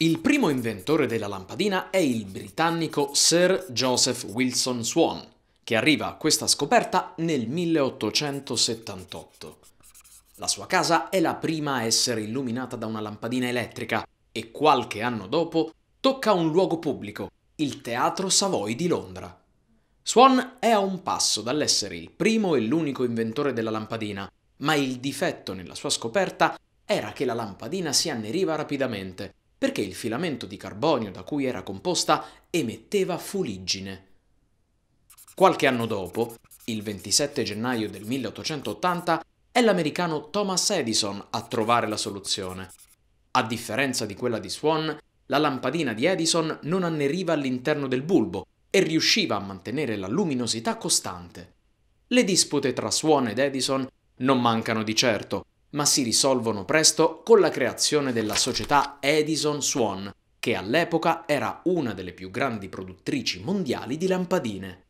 Il primo inventore della lampadina è il britannico Sir Joseph Wilson Swan, che arriva a questa scoperta nel 1878. La sua casa è la prima a essere illuminata da una lampadina elettrica e qualche anno dopo tocca un luogo pubblico, il Teatro Savoy di Londra. Swan è a un passo dall'essere il primo e l'unico inventore della lampadina, ma il difetto nella sua scoperta era che la lampadina si anneriva rapidamente perché il filamento di carbonio da cui era composta emetteva fuliggine. Qualche anno dopo, il 27 gennaio del 1880, è l'americano Thomas Edison a trovare la soluzione. A differenza di quella di Swan, la lampadina di Edison non anneriva all'interno del bulbo e riusciva a mantenere la luminosità costante. Le dispute tra Swan ed Edison non mancano di certo, ma si risolvono presto con la creazione della società Edison Swan, che all'epoca era una delle più grandi produttrici mondiali di lampadine.